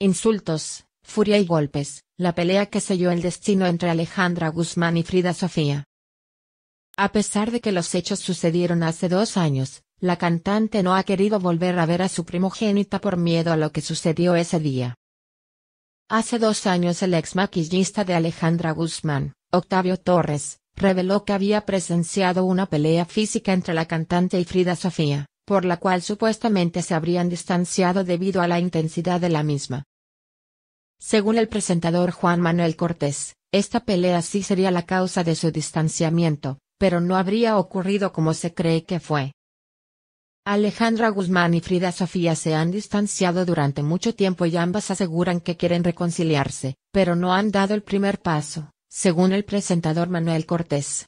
Insultos, furia y golpes, la pelea que selló el destino entre Alejandra Guzmán y Frida Sofía. A pesar de que los hechos sucedieron hace dos años, la cantante no ha querido volver a ver a su primogénita por miedo a lo que sucedió ese día. Hace dos años el ex maquillista de Alejandra Guzmán, Octavio Torres, reveló que había presenciado una pelea física entre la cantante y Frida Sofía por la cual supuestamente se habrían distanciado debido a la intensidad de la misma. Según el presentador Juan Manuel Cortés, esta pelea sí sería la causa de su distanciamiento, pero no habría ocurrido como se cree que fue. Alejandra Guzmán y Frida Sofía se han distanciado durante mucho tiempo y ambas aseguran que quieren reconciliarse, pero no han dado el primer paso, según el presentador Manuel Cortés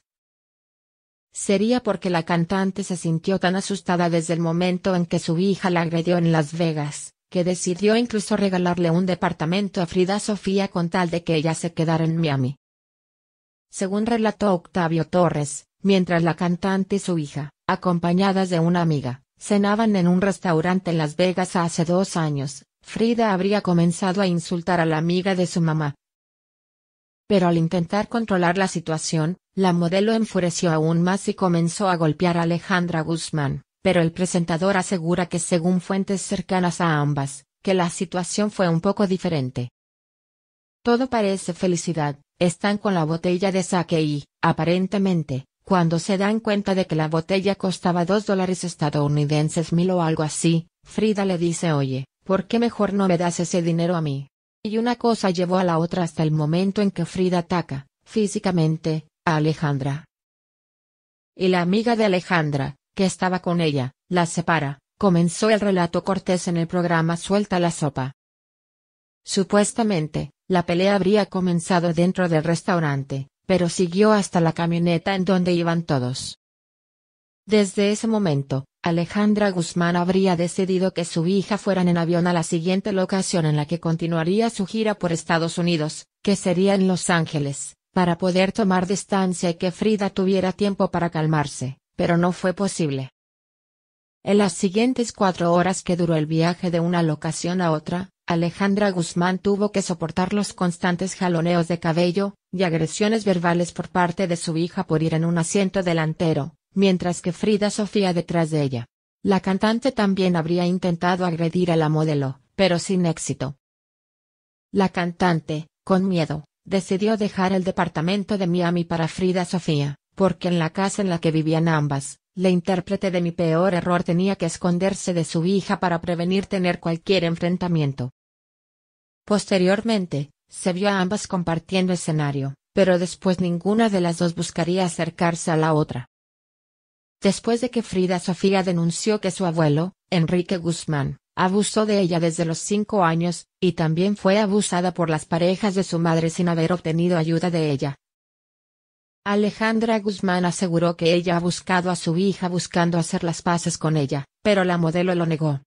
sería porque la cantante se sintió tan asustada desde el momento en que su hija la agredió en Las Vegas, que decidió incluso regalarle un departamento a Frida Sofía con tal de que ella se quedara en Miami. Según relató Octavio Torres, mientras la cantante y su hija, acompañadas de una amiga, cenaban en un restaurante en Las Vegas hace dos años, Frida habría comenzado a insultar a la amiga de su mamá. Pero al intentar controlar la situación, la modelo enfureció aún más y comenzó a golpear a Alejandra Guzmán, pero el presentador asegura que según fuentes cercanas a ambas, que la situación fue un poco diferente. Todo parece felicidad, están con la botella de sake y, aparentemente, cuando se dan cuenta de que la botella costaba dos dólares estadounidenses mil o algo así, Frida le dice oye, ¿por qué mejor no me das ese dinero a mí? Y una cosa llevó a la otra hasta el momento en que Frida ataca, físicamente, Alejandra. Y la amiga de Alejandra, que estaba con ella, la separa, comenzó el relato cortés en el programa Suelta la sopa. Supuestamente, la pelea habría comenzado dentro del restaurante, pero siguió hasta la camioneta en donde iban todos. Desde ese momento, Alejandra Guzmán habría decidido que su hija fueran en avión a la siguiente locación en la que continuaría su gira por Estados Unidos, que sería en Los Ángeles para poder tomar distancia y que Frida tuviera tiempo para calmarse, pero no fue posible. En las siguientes cuatro horas que duró el viaje de una locación a otra, Alejandra Guzmán tuvo que soportar los constantes jaloneos de cabello, y agresiones verbales por parte de su hija por ir en un asiento delantero, mientras que Frida Sofía detrás de ella. La cantante también habría intentado agredir a la modelo, pero sin éxito. La cantante, con miedo, decidió dejar el departamento de Miami para Frida Sofía, porque en la casa en la que vivían ambas, la intérprete de mi peor error tenía que esconderse de su hija para prevenir tener cualquier enfrentamiento. Posteriormente, se vio a ambas compartiendo escenario, pero después ninguna de las dos buscaría acercarse a la otra. Después de que Frida Sofía denunció que su abuelo, Enrique Guzmán, abusó de ella desde los cinco años, y también fue abusada por las parejas de su madre sin haber obtenido ayuda de ella. Alejandra Guzmán aseguró que ella ha buscado a su hija buscando hacer las paces con ella, pero la modelo lo negó.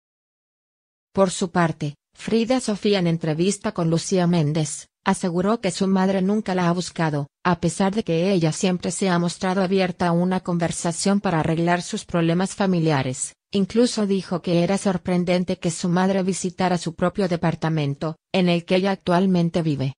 Por su parte, Frida Sofía en entrevista con Lucía Méndez, aseguró que su madre nunca la ha buscado, a pesar de que ella siempre se ha mostrado abierta a una conversación para arreglar sus problemas familiares. Incluso dijo que era sorprendente que su madre visitara su propio departamento, en el que ella actualmente vive.